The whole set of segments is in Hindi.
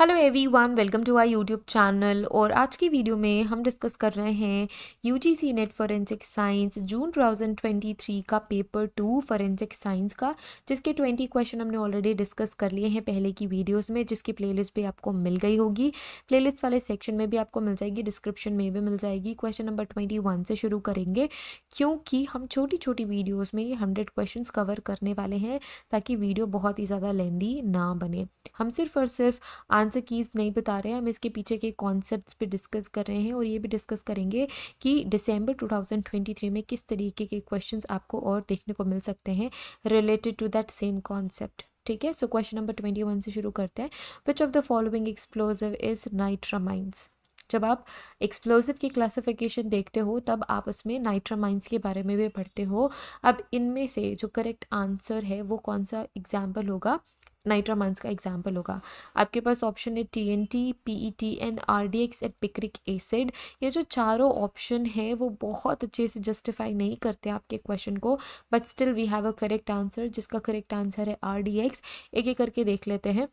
Hello everyone welcome to our YouTube channel और आज की वीडियो में हम डिस्कस कर रहे हैं UGC NET forensic science June 2023 का पेपर टू फॉरेंसिक साइंस का जिसके 20 क्वेश्चन हमने ऑलरेडी डिस्कस कर लिए हैं पहले की वीडियोस में जिसकी प्लेलिस्ट भी आपको मिल गई होगी प्लेलिस्ट वाले सेक्शन में भी आपको मिल जाएगी डिस्क्रिप्शन में भी मिल जाएगी क्वेश्चन नंबर ट्वेंटी से शुरू करेंगे क्योंकि हम छोटी छोटी वीडियोज़ में ये हंड्रेड क्वेश्चन कवर करने वाले हैं ताकि वीडियो बहुत ही ज़्यादा लेंदी ना बने हम सिर्फ और सिर्फ आंसर कीज़ नहीं बता रहे हैं हम इसके पीछे के कॉन्सेप्ट पे डिस्कस कर रहे हैं और ये भी डिस्कस करेंगे कि दिसंबर 2023 में किस तरीके के क्वेश्चन आपको और देखने को मिल सकते हैं related to that same concept ठीक है so question number twenty one से शुरू करते हैं which of the following explosive is nitramines जब आप एक्सप्लोजिव की क्लासिफिकेशन देखते हो तब आप उसमें नाइट्रामाइंस के बारे में भी पढ़ते हो अब इनमें से जो करेक्ट आंसर है वो कौन सा एग्जाम्पल होगा नाइट्रामांस का एग्जाम्पल होगा आपके पास ऑप्शन है T N T P E T and R D X and picric acid ये जो चारों ऑप्शन है वो बहुत अच्छे से जस्टिफाई नहीं करते आपके क्वेश्चन को but still we have a correct answer जिसका करेक्ट आंसर है आर डी एक्स एक एक करके देख लेते हैं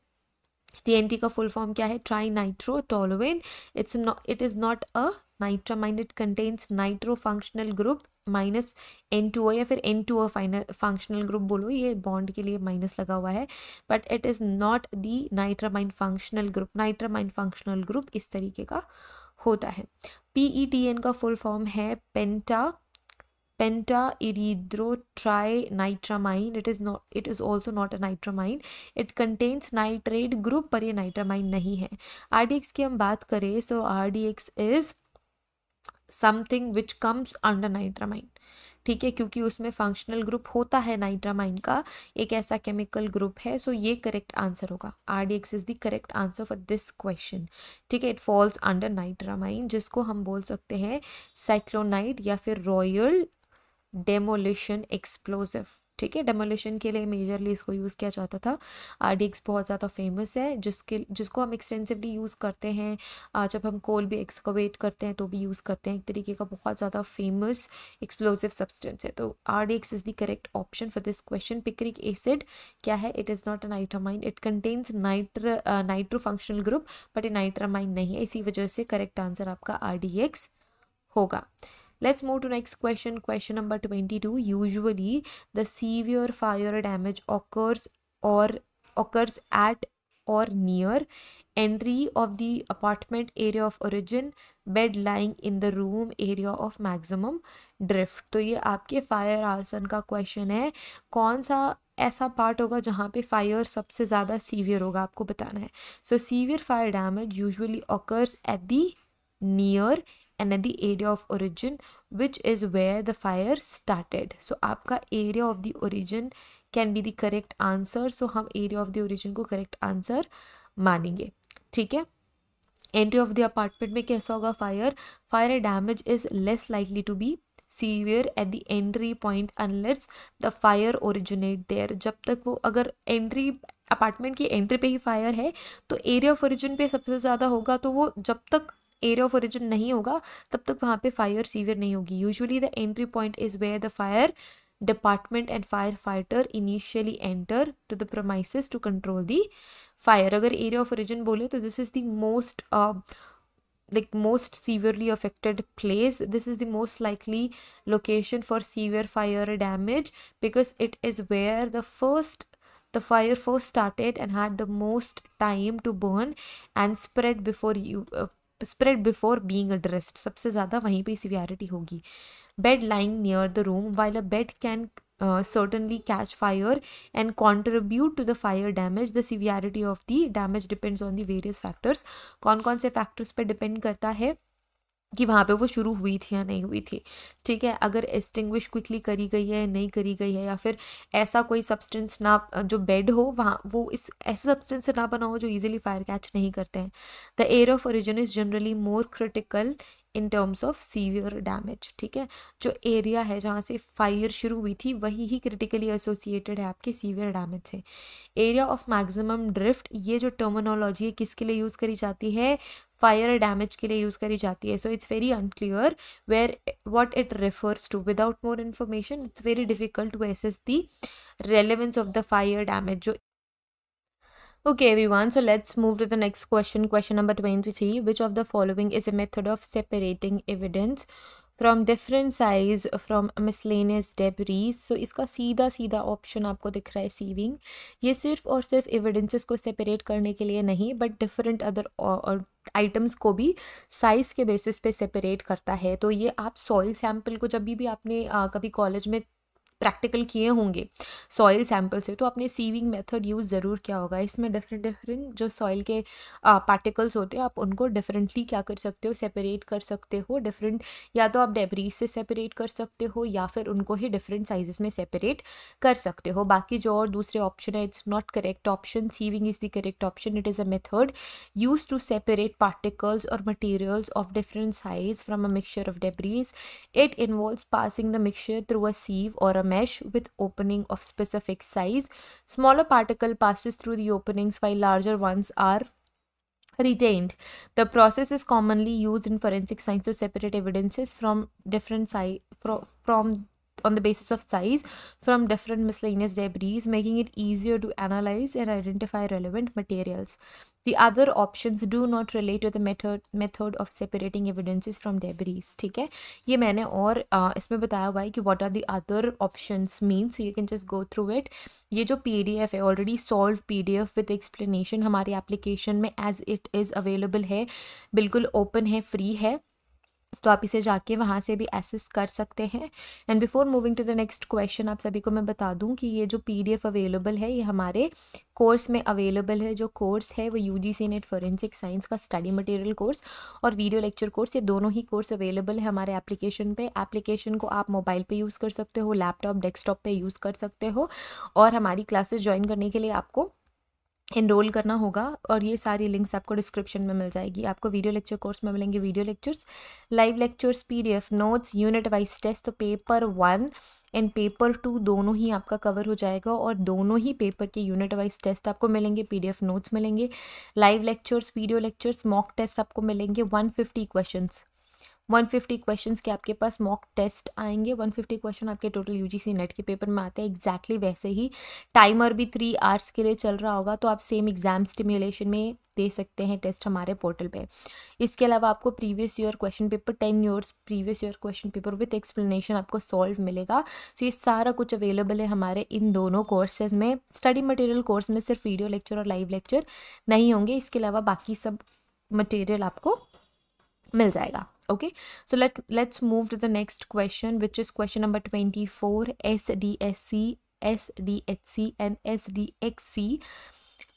टी एन टी का फुल फॉर्म क्या है trinitrotoluene it's it is not a nitramine it contains nitro functional group minus N two O या फिर N two O final functional group बोलो ये बॉन्ड के लिए माइनस लगा हुआ है but it is not the nitramine functional group nitramine functional group इस तरीके का होता है पी ई टी एन का फुल फॉर्म है penta penta tri nitramine it is not it is also not a nitramine it contains nitrate group पर ये नाइट्रामाइन नहीं है आर डी एक्स की हम बात करें so R D X is something which comes under nitramine ठीक है क्योंकि उसमें फंक्शनल ग्रुप होता है नाइट्रामाइन का एक ऐसा केमिकल ग्रुप है सो ये करेक्ट आंसर होगा R D X is the correct answer for this question ठीक है इट फॉल्स अंडर नाइट्रामाइन जिसको हम बोल सकते हैं साइक्लोनाइट या फिर रॉयल डेमोलिशन एक्सप्लोजिव ठीक है डेमोलिशन के लिए मेजरली इसको यूज़ किया जाता था आरडीएक्स बहुत ज़्यादा फेमस है जिसके जिसको हम एक्सटेंसिवली यूज़ करते हैं जब हम कोल भी एक्सकोवेट करते हैं तो भी यूज़ करते हैं एक तरीके का बहुत ज़्यादा फेमस एक्सप्लोजिव सब्सटेंस है तो R is the correct option for this question picric acid क्या है it is not a nitramine it contains nitro nitro functional group but a nitramine नहीं है इसी वजह से करेक्ट आंसर आपका आर होगा let's move to next question question number 22 usually the severe fire damage occurs or occurs at or near entry of the apartment area of origin bed lying in the room area of maximum drift तो ये आपके फायर आर्सन का क्वेश्चन है कौन सा ऐसा पार्ट होगा जहाँ पे फायर सबसे ज़्यादा सीवियर होगा आपको बताना है so severe fire damage usually occurs at the near end at the area of origin which is where the fire started so आपका area of the origin can be the correct answer so हम एरिया ऑफ द ओरिजिन को करेक्ट आंसर मानेंगे ठीक है एंट्री ऑफ द अपार्टमेंट में कैसा होगा fire fire damage is less likely to be severe at the entry point unless the fire originate there जब तक वो अगर एंट्री अपार्टमेंट की एंट्री पे ही फायर है तो एरिया ऑफ ओरिजिन पे सबसे ज़्यादा होगा तो वो जब तक एरिया ऑफ ओरिजिन नहीं होगा तब तक वहाँ पे फायर सीवियर नहीं होगी usually the entry point is where the fire department and fire fighter initially enter to the premises to control the fire अगर एरिया ऑफ ओरिजिन बोले तो this is the most like most severely affected place this is the most likely location for severe fire damage because it is where the first the fire first started and had the most time to burn and spread before you spread before being dressed सबसे ज़्यादा वहीं पर सिवियरिटी होगी bed lying near the room while a bed can certainly catch fire and contribute to the fire damage the severity of the damage depends on the various factors कौन कौन से फैक्टर्स पर डिपेंड करता है कि वहाँ पे वो शुरू हुई थी या नहीं हुई थी ठीक है अगर एक्सटिंग्विश क्विकली करी गई है नहीं करी गई है या फिर ऐसा कोई सब्सटेंस ना जो बेड हो वहाँ वो इस ऐसे सब्सटेंस से ना बना हो जो इजीली फायर कैच नहीं करते हैं the air of origin is generally more critical in terms of severe damage ठीक है जो एरिया है जहाँ से फायर शुरू हुई थी वही ही क्रिटिकली एसोसिएटेड है आपके सीवियर डैमेज से एरिया ऑफ मैक्सिमम ड्रिफ्ट ये जो टर्मिनोलॉजी है किसके लिए यूज़ करी जाती है फायर डैमेज के लिए यूज़ करी जाती है so it's very unclear where what it refers to without more information it's very difficult to assess the relevance of the fire damage जो Okay everyone, so let's move to the next question. Question number 23. Which of the following is a method of separating evidence from different size from miscellaneous debris? So इसका सीधा सीधा option आपको दिख रहा है sieving. ये सिर्फ और सिर्फ evidences को separate करने के लिए नहीं but different other और आइटम्स को भी साइज़ के बेसिस पे सेपरेट करता है तो ये आप सॉइल सैम्पल को जब भी, भी आपने आ, कभी कॉलेज में प्रैक्टिकल किए होंगे सॉइल सैम्पल से तो आपने सीविंग मेथड यूज़ ज़रूर किया होगा इसमें डिफरेंट डिफरेंट जो सॉइल के पार्टिकल्स होते हैं आप उनको डिफरेंटली क्या कर सकते हो सेपरेट कर सकते हो डिफरेंट या तो आप डेबरीज से सेपरेट कर सकते हो या फिर उनको ही डिफरेंट साइजेस में सेपरेट कर सकते हो बाकी जो और दूसरे ऑप्शन है it's not correct option sieving is the correct option it is a method use to separate particles और materials of different size from a mixture of debris it involve passing the mixture through a sieve और a mesh with opening of specific size. Smaller particle passes through the openings while larger ones are retained. The process is commonly used in forensic science to separate evidences from different size from on the basis of size from different miscellaneous debris, making it easier to analyze and identify relevant materials. The other options do not relate to the method method of separating evidences from debris. ठीक है ये मैंने और uh, इसमें बताया हुआ है कि what are the other options mean so you can just go through it. ये जो PDF है already solved PDF with explanation हमारी application में as it is available है बिल्कुल open है free है तो आप इसे जाके वहाँ से भी एसेस कर सकते हैं and before moving to the next question आप सभी को मैं बता दूं कि ये जो पीडीएफ अवेलेबल है ये हमारे कोर्स में अवेलेबल है जो कोर्स है वो U G C NET forensic science का स्टडी मटेरियल कोर्स और वीडियो लेक्चर कोर्स ये दोनों ही कोर्स अवेलेबल है हमारे एप्लीकेशन पे एप्लीकेशन को आप मोबाइल पे यूज़ कर सकते हो लैपटॉप डेस्कटॉप पे यूज़ कर सकते हो और हमारी क्लासेस ज्वाइन करने के लिए आपको इनरोल करना होगा और ये सारी लिंक्स आपको डिस्क्रिप्शन में मिल जाएगी आपको वीडियो लेक्चर कोर्स में मिलेंगे video lectures live lectures PDF notes unit wise test तो paper one and paper two दोनों ही आपका कवर हो जाएगा और दोनों ही पेपर के यूनिट वाइज टेस्ट आपको मिलेंगे पीडीएफ नोट्स मिलेंगे live lectures video lectures mock test आपको मिलेंगे वन फिफ्टी क्वेश्चन 150 क्वेश्चंस के आपके पास मॉक टेस्ट आएंगे 150 क्वेश्चन आपके टोटल यूजीसी नेट के पेपर में आते हैं एग्जैक्टली exactly वैसे ही टाइमर भी थ्री आवर्स के लिए चल रहा होगा तो आप सेम एग्जाम स्टिम्यूलेशन में दे सकते हैं टेस्ट हमारे पोर्टल पे इसके अलावा आपको previous year question paper ten years previous year question paper with explanation आपको सॉल्व मिलेगा सो ये सारा कुछ अवेलेबल है हमारे इन दोनों कोर्सेज में स्टडी मटेरियल कोर्स में सिर्फ वीडियो लेक्चर और लाइव लेक्चर नहीं होंगे इसके अलावा बाकी सब मटेरियल आपको मिल जाएगा okay so let let's move to the next question which is question number 24 sdsc sdhc and sdxc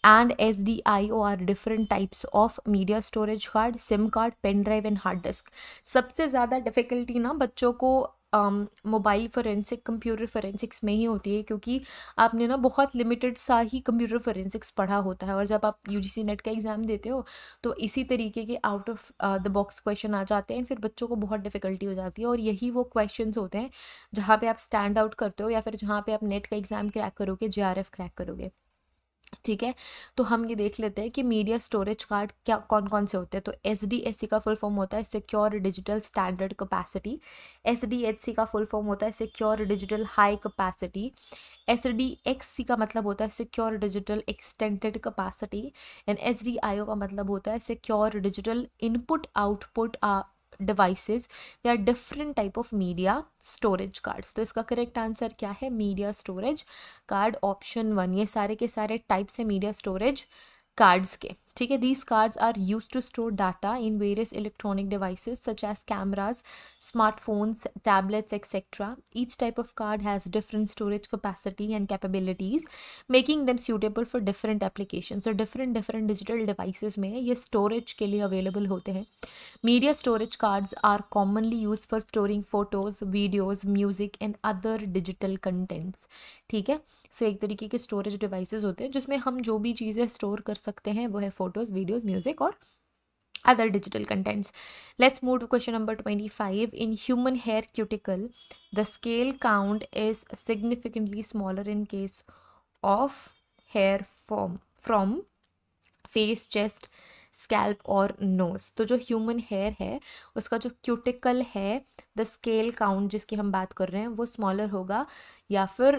and SDIO are different types of media storage card sim card pen drive and hard disk sabse zyada difficulty na bachcho ko mobile forensic computer forensics में ही होती है क्योंकि आपने ना बहुत लिमिटेड सा ही कंप्यूटर फोरेंसिक्स पढ़ा होता है और जब आप यू नेट का एग्ज़ाम देते हो तो इसी तरीके के out of the box question आ जाते हैं फिर बच्चों को बहुत डिफ़िकल्टी हो जाती है और यही वो क्वेश्चन होते हैं जहाँ पर आप स्टैंड आउट करते हो या फिर जहाँ पर आप नेट का एग्ज़ाम क्रैक करोगे जे क्रैक करोगे ठीक है तो हम ये देख लेते हैं कि मीडिया स्टोरेज कार्ड क्या कौन कौन से होते हैं तो एस डी एस सी का फुल फॉर्म होता है secure digital standard capacity S D H C का फुल फॉर्म होता है secure digital high capacity S D X C का मतलब होता है secure digital extended capacity and S D I O का मतलब होता है secure digital input output devices या different type of media storage cards तो इसका करेक्ट आंसर क्या है media storage card option one ये सारे के सारे टाइप्स है मीडिया स्टोरेज कार्ड्स के ठीक है these cards are use to store data in various electronic devices such as cameras smartphones tablets etcetera each type of card has different storage capacity and capabilities making them suitable for different application और डिफरेंट डिफरेंट डिजिटल डिवाइसेज में ये स्टोरेज के लिए अवेलेबल होते हैं media storage cards are commonly use for storing photos videos music and other digital contents ठीक है सो so, एक तरीके के स्टोरेज डिवाइसेज होते हैं जिसमें हम जो भी चीज़ें स्टोर कर सकते हैं वो है photos, videos, music or other digital contents. Let's move to question number 25. In human hair cuticle, the scale count is significantly smaller in case of hair form from face, chest, scalp और नोज तो जो ह्यूमन हेयर है उसका जो क्यूटिकल है द स्केल काउंट जिसकी हम बात कर रहे हैं वो स्मॉलर होगा या फिर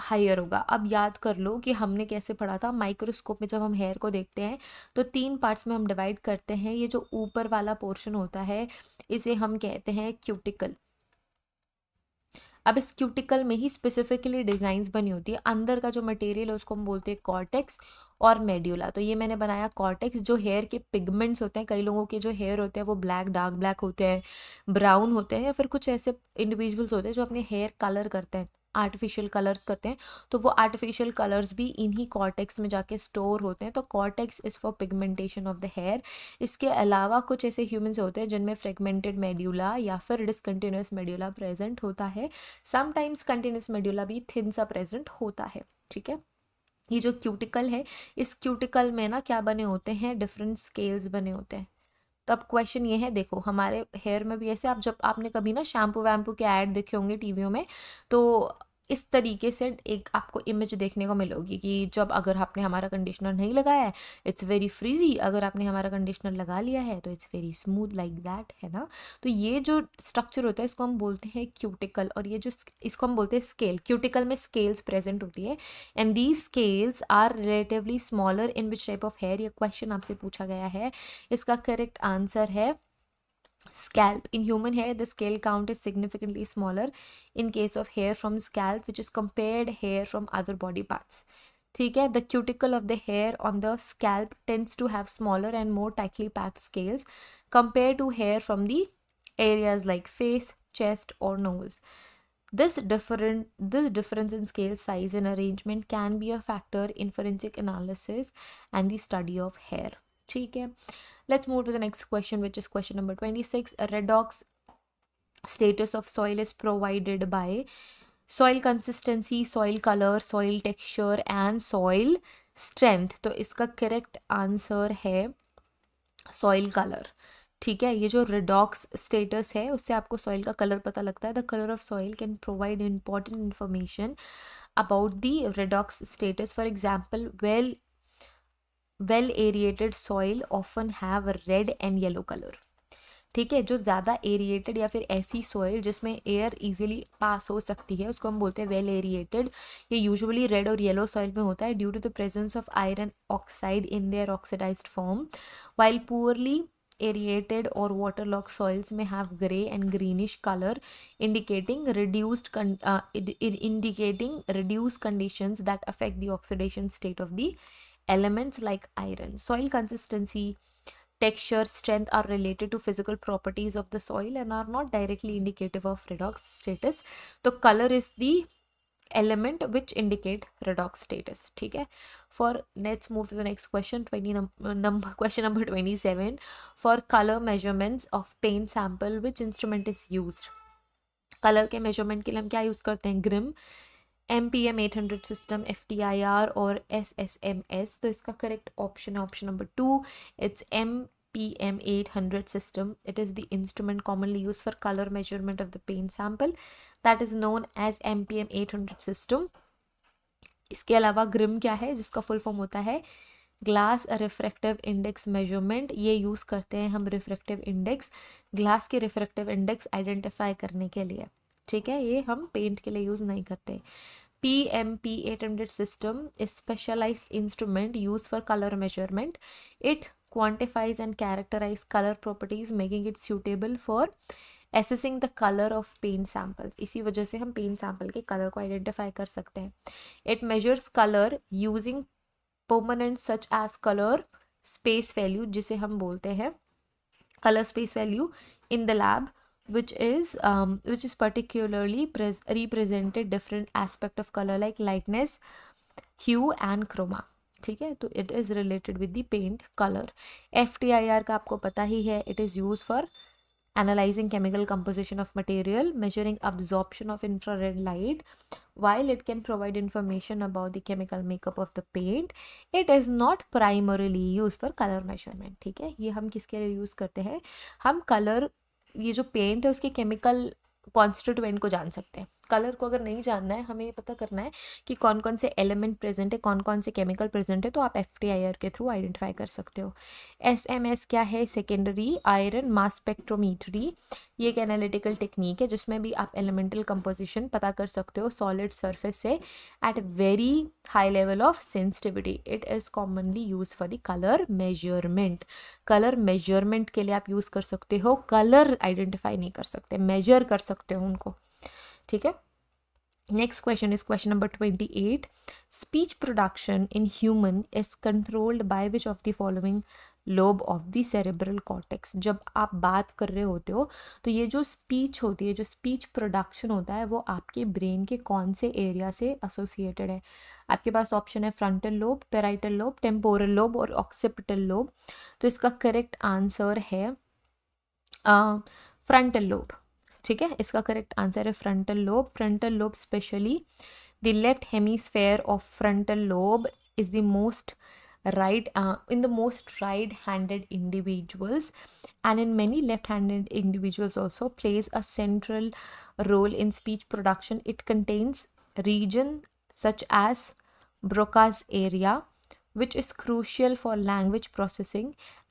हायर होगा अब याद कर लो कि हमने कैसे पढ़ा था माइक्रोस्कोप में जब हम हेयर को देखते हैं तो तीन पार्ट्स में हम डिवाइड करते हैं ये जो ऊपर वाला पोर्शन होता है इसे हम कहते हैं क्यूटिकल अब इस क्यूटिकल में ही स्पेसिफिकली डिज़ाइंस बनी होती है अंदर का जो मटेरियल है उसको हम बोलते हैं कॉर्टेक्स और मेड्यूला तो ये मैंने बनाया कॉर्टेक्स जो हेयर के पिगमेंट्स होते हैं कई लोगों के जो हेयर होते हैं वो ब्लैक डार्क ब्लैक होते हैं ब्राउन होते हैं या फिर कुछ ऐसे इंडिविजुअल्स होते हैं जो अपने हेयर कलर करते हैं आर्टिफिशियल कलर्स करते हैं तो वो आर्टिफिशियल कलर्स भी इन्हीं कॉर्टेक्स में जाके स्टोर होते हैं तो cortex is for pigmentation of the hair इसके अलावा कुछ ऐसे ह्यूमन्स होते हैं जिनमें फ्रेगमेंटेड मेड्यूला या फिर डिसकन्टीन्यूस मेड्यूला प्रेजेंट होता है समटाइम्स कंटिन्यूस मेड्यूला भी थिन सा प्रेजेंट होता है ठीक है ये जो क्यूटिकल है इस क्यूटिकल में ना क्या बने होते हैं डिफरेंट स्केल्स बने होते हैं तो अब क्वेश्चन ये है देखो हमारे हेयर में भी ऐसे आप जब आपने कभी ना शैम्पू वैम्पू के ऐड देखे होंगे टीवियों में तो इस तरीके से एक आपको इमेज देखने को मिलोगी कि जब अगर आपने हमारा कंडीशनर नहीं लगाया है इट्स वेरी फ्रीजी अगर आपने हमारा कंडीशनर लगा लिया है तो it's very smooth like that है ना तो ये जो स्ट्रक्चर होता है इसको हम बोलते हैं क्यूटिकल और ये जो इसको हम बोलते हैं स्केल क्यूटिकल में स्केल्स प्रेजेंट होती है and these scales are relatively smaller in which type of hair ये क्वेश्चन आपसे पूछा गया है इसका करेक्ट आंसर है scalp in human hair the scale count is significantly smaller in case of hair from scalp which is compared hair from other body parts Okay, the cuticle of the hair on the scalp tends to have smaller and more tightly packed scales compared to hair from the areas like face, chest or nose. This different this difference in scale size and arrangement can be a factor in forensic analysis and the study of hair. ठीक है let's move to the next question which is question number twenty six redox status of soil is provided by soil consistency soil colour soil texture and soil strength तो इसका करेक्ट आंसर है सॉइल कलर ठीक है ये जो रिडॉक्स स्टेटस है उससे आपको सॉइल का कलर पता लगता है the colour of soil can provide important information about the redox status for example well well aerated soil often have red and yellow colour ठीक है जो ज़्यादा एरिएटेड या फिर ऐसी सॉइल जिसमें एयर इजीली पास हो सकती है उसको हम बोलते हैं वेल एरिएटेड ये यूजुअली रेड और येलो सॉइल में होता है due to the presence of iron oxide in their oxidised form while poorly aerated और वाटर लॉक सॉइल्स में have grey and greenish colour indicating con- indicating uh, indicating condition that affect the oxidation state of of elements like iron. Soil consistency, texture, strength are related to physical properties of the soil and are not directly indicative of redox status. So color is the element which indicate redox status. Okay. For let's move to the next question. Twenty num number question number twenty seven. For color measurements of paint sample, which instrument is used? Color ke measurement ke liye hum kya use karte hain? GRIM M P M eight hundred system F T I R और एस एस एम एस तो इसका करेक्ट ऑप्शन है option number two it's M P M eight hundred system it is the instrument commonly use for colour measurement of the paint sample that is known as M P M eight hundred system इसके अलावा ग्रिम क्या है जिसका फुल फॉर्म होता है ग्लास रिफ्रैक्टिव इंडेक्स मेजरमेंट ये यूज़ करते हैं हम रिफ्रैक्टिव इंडेक्स ग्लास के रिफ्रैक्टिव इंडेक्स आइडेंटिफाई करने के लिए ठीक है ये हम पेंट के लिए यूज़ नहीं करते P M P eight hundred system specialise instrument use for colour measurement it quantifies and characterise colour properties making it suitable for assessing the colour of paint samples इसी वजह से हम पेंट सैम्पल के कलर को आइडेंटिफाई कर सकते हैं it measures colour using component such as colour space value जिसे हम बोलते हैं colour space value in the lab which is um, which is particularly pre- represented different aspect of color like lightness hue and chroma ठीक है तो it is related with the paint colour F T I R का आपको पता ही है it is use for analysing chemical composition of material measuring absorption of infrared light while it can provide information about the chemical makeup of the paint it is not primarily use for colour measurement ठीक है ये हम किसके लिए यूज़ करते हैं हम कलर ये जो पेंट है उसके केमिकल कॉन्स्टिट्यूएंट को जान सकते हैं कलर को अगर नहीं जानना है हमें ये पता करना है कि कौन कौन से एलिमेंट प्रेजेंट है कौन कौन से केमिकल प्रेजेंट है तो आप एफ के थ्रू आइडेंटिफाई कर सकते हो एस एम एस क्या है सेकेंडरी आयरन मास स्पेक्ट्रोमीटरी ये एक एनालिटिकल टेक्निक है जिसमें भी आप एलिमेंटल कंपोजिशन पता कर सकते हो सॉलिड सर्फेस से at very high level of sensitivity it is commonly use for the colour measurement colour measurement के लिए आप यूज़ कर सकते हो कलर आइडेंटिफाई नहीं कर सकते मेजर कर सकते हो उनको ठीक है next question is question number twenty eight speech production in human is controlled by which of the following lobe of the cerebral cortex जब आप बात कर रहे होते हो तो ये जो स्पीच होती है जो स्पीच प्रोडक्शन होता है वो आपके ब्रेन के कौन से एरिया से एसोसिएटेड है आपके पास ऑप्शन है frontal lobe parietal lobe temporal lobe और ऑक्सीपिटल लोब तो इसका करेक्ट आंसर है फ्रंटल uh, लोब ठीक है इसका करेक्ट आंसर है frontal lobe frontal lobe specially the left hemisphere of frontal lobe is the most right uh, in the most right-handed individuals and in many left-handed individuals also plays a central role in speech production it contains region such as broca's area which is crucial for language processing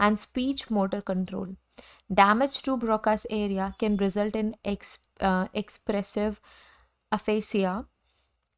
and speech motor control Damage to Broca's area can result in ex uh, expressive aphasia,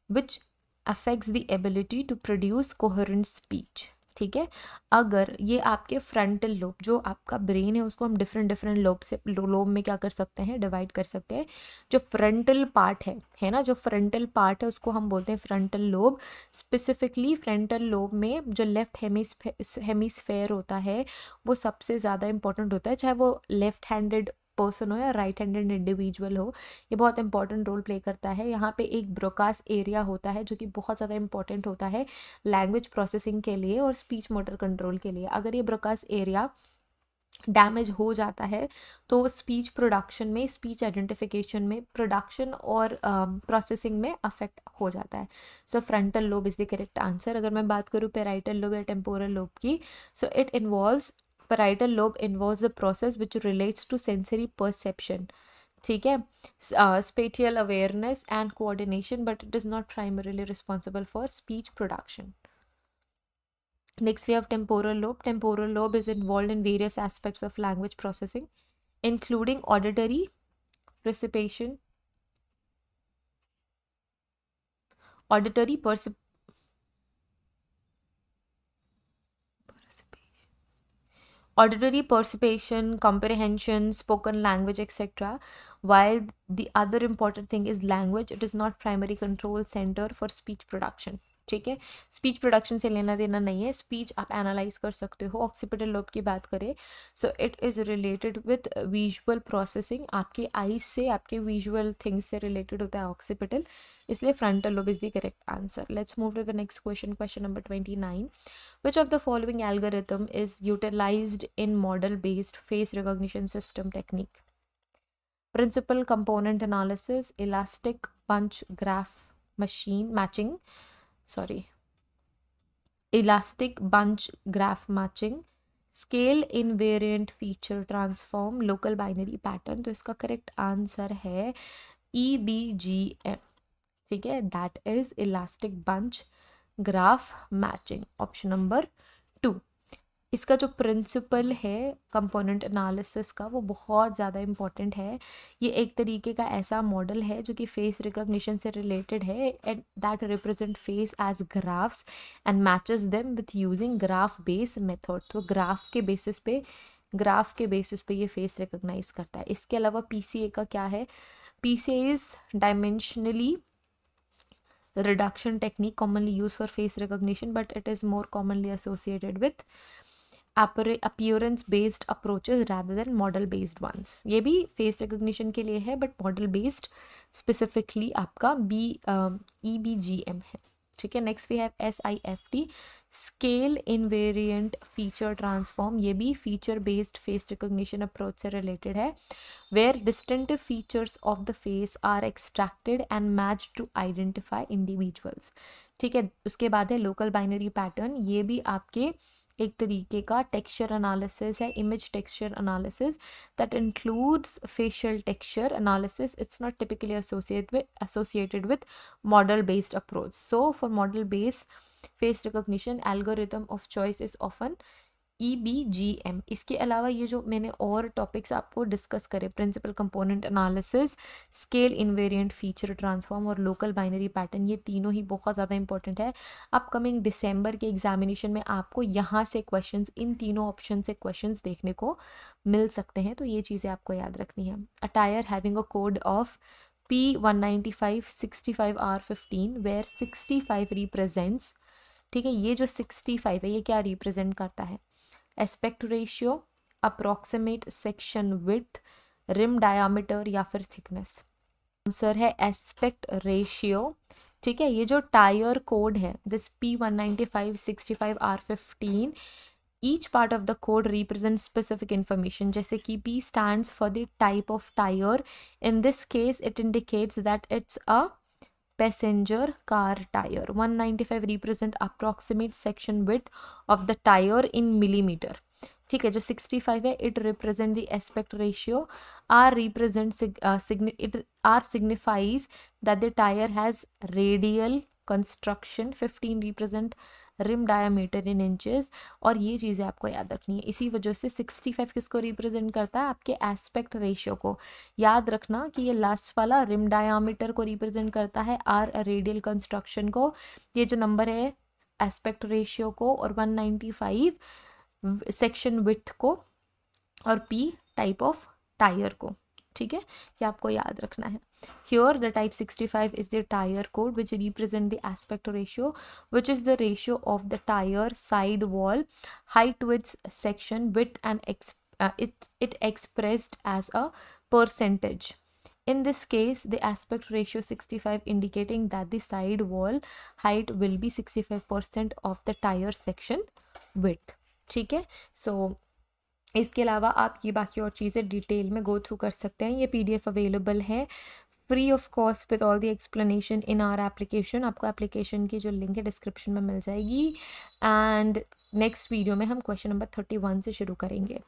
which affects the ability to produce coherent speech. ठीक है अगर ये आपके फ्रंटल लोब जो आपका ब्रेन है उसको हम डिफरेंट डिफरेंट लोब से लोब में क्या कर सकते हैं डिवाइड कर सकते हैं जो फ्रंटल पार्ट है है ना जो फ्रंटल पार्ट है उसको हम बोलते हैं frontal lobe specifically frontal lobe में जो लेफ्ट हेमिस हेमिसफेयर होता है वो सबसे ज़्यादा इंपॉर्टेंट होता है चाहे वो लेफ्ट हैंडेड पर्सन हो या राइट हैंडेड इंडिविजुअल हो ये बहुत इंपॉर्टेंट रोल प्ले करता है यहाँ पे एक ब्रोकास एरिया होता है जो कि बहुत ज़्यादा इंपॉर्टेंट होता है लैंग्वेज प्रोसेसिंग के लिए और स्पीच मोटर कंट्रोल के लिए अगर ये ब्रोकास एरिया डैमेज हो जाता है तो स्पीच प्रोडक्शन में स्पीच आइडेंटिफिकेशन में प्रोडक्शन और प्रोसेसिंग um, uh, में अफेक्ट हो जाता है so frontal lobe is the correct answer अगर मैं बात करूँ पेराइटल लोब या टेम्पोरल लोब की so it involves parietal lobe involves the process which relates to sensory perception ठीक है spatial awareness and coordination but it is not primarily responsible for speech Next, we have temporal lobe. Temporal lobe is involved in various aspects of language processing, including auditory, perception, auditory percep auditory perception, comprehension, spoken language, etc. While the other important thing is language, it is not primary control center for speech production. ठीक है स्पीच प्रोडक्शन से लेना देना नहीं है स्पीच आप एनालाइज कर सकते हो ऑक्सीपिटल लोब की बात करें so it is related with visual processing आपके आईज से आपके विजुअल थिंग्स से रिलेटेड होता है ऑक्सीपिटल इसलिए frontal lobe is the correct answer let's move to the next question question number twenty nine which of the following algorithm is utilize in model based face recognition system technique principal component analysis elastic punch graph machine matching sorry elastic bunch graph matching scale invariant feature transform local binary pattern तो इसका करेक्ट आंसर है ई बी जी एम ठीक है that is elastic bunch graph matching option number इसका जो प्रिंसिपल है कंपोनेंट एनालिसिस का वो बहुत ज़्यादा इम्पॉर्टेंट है ये एक तरीके का ऐसा मॉडल है जो कि फेस रिकॉग्निशन से रिलेटेड है and that represent face as graphs and matches them with using graph base method तो ग्राफ के बेसिस पे ग्राफ के बेसिस पे ये फेस रिकोगनाइज करता है इसके अलावा पी का क्या है P C is dimensionally reduction technique commonly use for face recognition but it is more commonly associated with appearance based approaches rather than model based ones ये भी फेस रिकोगशन के लिए है बट मॉडल बेस्ड स्पेसिफिकली आपका B E B G M है ठीक है next we have S I F T scale invariant feature transform ये भी feature based face recognition approach से रिलेटेड है where distant features of the face are extracted and match to identify individuals ठीक है उसके बाद है लोकल बाइनरी पैटर्न ये भी आपके एक तरीके का टेक्सचर एनालिसिस है image texture analysis that includes facial texture analysis it's not typically associate with associated with model based approach so for model based face recognition algorithm of choice is often E B G M इसके अलावा ये जो मैंने और टॉपिक्स आपको डिस्कस करे principal component analysis scale invariant feature transform और लोकल बाइनरी पैटर्न ये तीनों ही बहुत ज़्यादा इंपॉर्टेंट है अपकमिंग दिसंबर के एग्जामिनेशन में आपको यहाँ से क्वेश्चन इन तीनों ऑप्शन से क्वेश्चन देखने को मिल सकते हैं तो ये चीज़ें आपको याद रखनी है a tyre having a code of P one ninety five sixty five R fifteen where sixty five represents ठीक है ये जो सिक्सटी फाइव है ये क्या रिप्रेजेंट करता है aspect ratio approximate section with rim diameter या फिर थिकनेस आंसर है एस्पेक्ट रेशियो ठीक है ये जो टायर कोड है this P one ninety five sixty five R fifteen each part of the code represent specific information जैसे कि P stand for the type of tyre in this case it indicates that it's a passenger car tire 195 represent approximate section width of the tire in millimeter ठीक है जो 65 है it represent the aspect ratio R represent it R signifies that the tyre has radial construction 15 represent rim diameter in inches और ये चीज़ें आपको याद रखनी है इसी वजह से 65 किसको रिप्रेजेंट करता है आपके एस्पेक्ट रेशियो को याद रखना कि ये लास्ट वाला रिम डायामीटर को रिप्रेजेंट करता है आर रेडियल कंस्ट्रक्शन को ये जो नंबर है एस्पेक्ट रेशियो को और वन सेक्शन विथ को और पी टाइप ऑफ टायर को ठीक है ये आपको याद रखना है here the type 65 is the tire code which represent the aspect ratio which is the ratio of the tire side wall height to its section width and exp uh, it it expressed as a percentage in this case the aspect ratio 65 indicating that the side wall height will be 65% of the tire section width ठीक है सो इसके अलावा आप ये बाकी और चीज़ें डिटेल में गो थ्रू कर सकते हैं ये पीडीएफ अवेलेबल है free of cost with all the explanation in our application आपको एप्लीकेशन की जो लिंक है डिस्क्रिप्शन में मिल जाएगी एंड नेक्स्ट वीडियो में हम क्वेश्चन नंबर थर्टी वन से शुरू करेंगे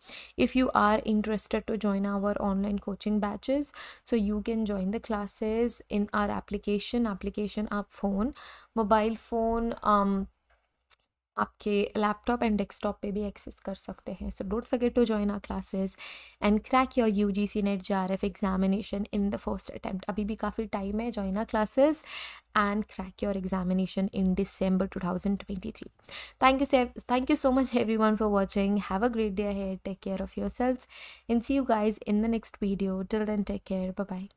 if you are interested to join our online coaching batches so you can join the classes in our application application आप फ़ोन मोबाइल फ़ोन आपके लैपटॉप एंड डेस्कटॉप पे भी एक्सेस कर सकते हैं so don't forget to join our classes and crack your U G C NET J R F examination in the first attempt अभी भी काफ़ी टाइम है join our classes and crack your examination in December two thousand twenty three thank you thank you so much everyone for watching have a great day here take care of yourselves and see you guys in the next video till then take care bye